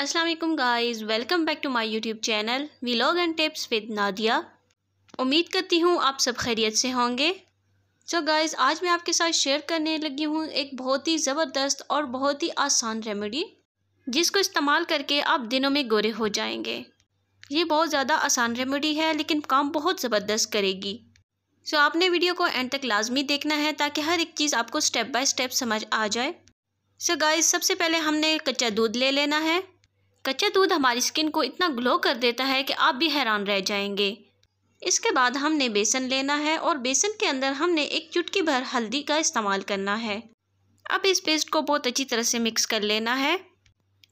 Aslam guys welcome back to my YouTube channel vlog and tips with Nadia उम्मीद करती हूँ आप सब खैरियत से होंगे सो so गाइज़ आज मैं आपके साथ शेयर करने लगी हूँ एक बहुत ही ज़बरदस्त और बहुत ही आसान रेमेडी जिसको इस्तेमाल करके आप दिनों में गोरे हो जाएंगे ये बहुत ज़्यादा आसान रेमेडी है लेकिन काम बहुत ज़बरदस्त करेगी सो so, आपने वीडियो को एंड तक लाजमी देखना है ताकि हर एक चीज़ आपको स्टेप बाय स्टेप समझ आ जाए सो so, गाइज़ सबसे पहले हमने कच्चा दूध ले लेना है कच्चा दूध हमारी स्किन को इतना ग्लो कर देता है कि आप भी हैरान रह जाएंगे इसके बाद हमने बेसन लेना है और बेसन के अंदर हमने एक चुटकी भर हल्दी का इस्तेमाल करना है अब इस पेस्ट को बहुत अच्छी तरह से मिक्स कर लेना है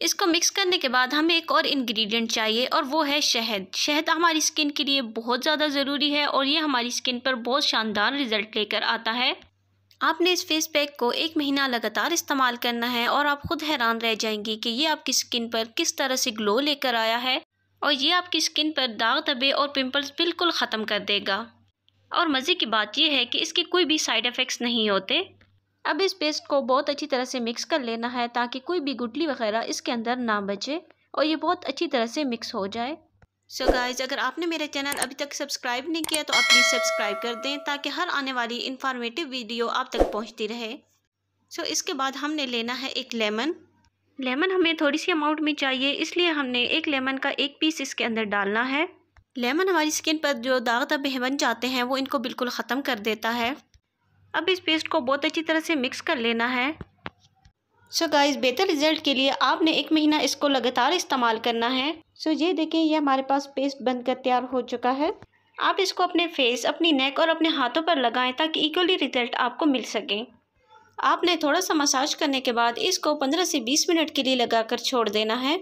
इसको मिक्स करने के बाद हमें एक और इंग्रेडिएंट चाहिए और वो है शहद शहद हमारी स्किन के लिए बहुत ज़्यादा ज़रूरी है और ये हमारी स्किन पर बहुत शानदार रिजल्ट लेकर आता है आपने इस फेस पैक को एक महीना लगातार इस्तेमाल करना है और आप खुद हैरान रह जाएंगी कि ये आपकी स्किन पर किस तरह से ग्लो लेकर आया है और ये आपकी स्किन पर दाग दबे और पिंपल्स बिल्कुल ख़त्म कर देगा और मज़े की बात यह है कि इसके कोई भी साइड इफ़ेक्ट्स नहीं होते अब इस पेस्ट को बहुत अच्छी तरह से मिक्स कर लेना है ताकि कोई भी गुटली वगैरह इसके अंदर ना बचे और ये बहुत अच्छी तरह से मिक्स हो जाए सो so गाइज अगर आपने मेरा चैनल अभी तक सब्सक्राइब नहीं किया तो आप प्लीज़ सब्सक्राइब कर दें ताकि हर आने वाली इन्फॉर्मेटिव वीडियो आप तक पहुंचती रहे सो so, इसके बाद हमने लेना है एक लेमन लेमन हमें थोड़ी सी अमाउंट में चाहिए इसलिए हमने एक लेमन का एक पीस इसके अंदर डालना है लेमन हमारी स्किन पर जो दाग दबे बन जाते हैं वो इनको बिल्कुल ख़त्म कर देता है अब इस पेस्ट को बहुत अच्छी तरह से मिक्स कर लेना है सो so गाइज बेहतर रिजल्ट के लिए आपने एक महीना इसको लगातार इस्तेमाल करना है सो so ये देखें ये हमारे पास पेस्ट बनकर तैयार हो चुका है आप इसको अपने फेस अपनी नेक और अपने हाथों पर लगाएं ताकि इक्वली रिजल्ट आपको मिल सके आपने थोड़ा सा मसाज करने के बाद इसको 15 से 20 मिनट के लिए लगाकर छोड़ देना है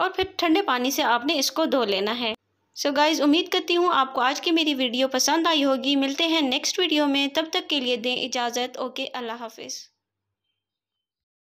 और फिर ठंडे पानी से आपने इसको धो लेना है सो so गाइज़ उम्मीद करती हूँ आपको आज की मेरी वीडियो पसंद आई होगी मिलते हैं नेक्स्ट वीडियो में तब तक के लिए दें इजाज़त ओके अल्लाह हाफिज़